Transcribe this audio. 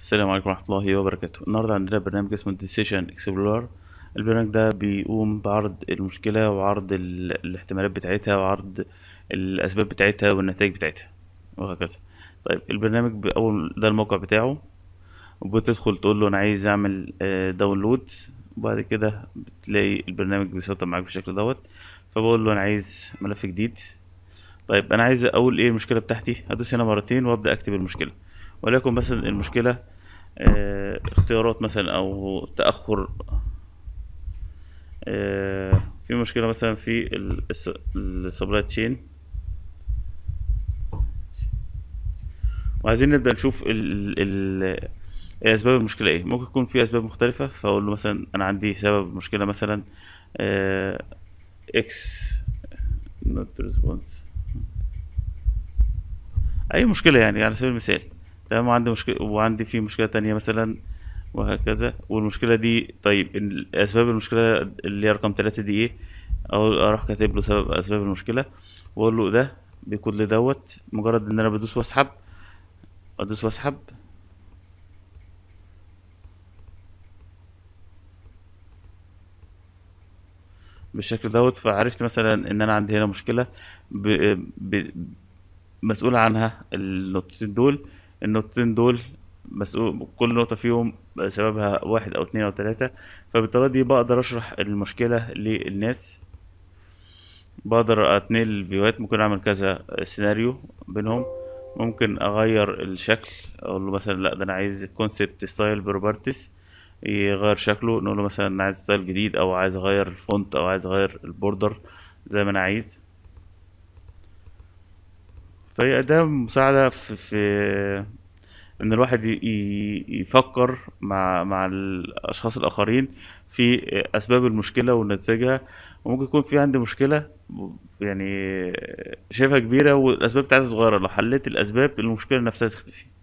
السلام عليكم ورحمة الله وبركاته النهاردة عندنا برنامج اسمه Decision Explorer البرنامج ده بيقوم بعرض المشكلة وعرض الاحتمالات بتاعتها وعرض الأسباب بتاعتها والنتائج بتاعتها وهكذا طيب البرنامج بأول ده الموقع بتاعه وبتدخل تقول له أنا عايز أعمل داونلود آه، وبعد كده بتلاقي البرنامج بيسطب معاك بالشكل دوت فبقول له أنا عايز ملف جديد طيب أنا عايز أقول إيه المشكلة بتاعتي هدوس هنا مرتين وأبدأ أكتب المشكلة ولكن مثلا المشكلة آه، اختيارات مثلا أو تأخر آه، في مشكلة مثلا في السبلاي تشين وعايزين نبدأ نشوف ال ال اسباب المشكله ايه ممكن يكون في اسباب مختلفه فاقول له مثلا انا عندي سبب مشكله مثلا اكس نوت ريسبونس اي مشكله يعني على سبيل المثال تمام وعندي مشكله وعندي في مشكله تانية مثلا وهكذا والمشكله دي طيب اسباب المشكله اللي هي رقم ثلاثة دي ايه او اروح كاتب له سبب اسباب المشكله واقول له ده بكل دوت مجرد ان انا بدوس واسحب ادوس واسحب بالشكل دوت فعرفت مثلا ان انا عندي هنا مشكله ب... ب... مسؤول عنها النقطتين دول النقطتين دول مسؤول كل نقطة فيهم سببها واحد أو اتنين أو تلاتة فبالطريقة دي بقدر أشرح المشكلة للناس بقدر أتنقل الفيوهات ممكن أعمل كذا سيناريو بينهم ممكن أغير الشكل أقول له مثلا لأ ده أنا عايز كونسبت ستايل بروبرتس يغير شكله نقول له مثلا أنا عايز ستايل جديد أو عايز أغير الفونت أو عايز أغير البوردر زي ما أنا عايز فهي أداة مساعدة في, في إن الواحد يفكر مع مع الأشخاص الآخرين في أسباب المشكلة ونتائجها وممكن يكون في عندي مشكلة يعني شايفها كبيرة والأسباب بتاعتها صغيرة لو حليت الأسباب المشكلة نفسها تختفي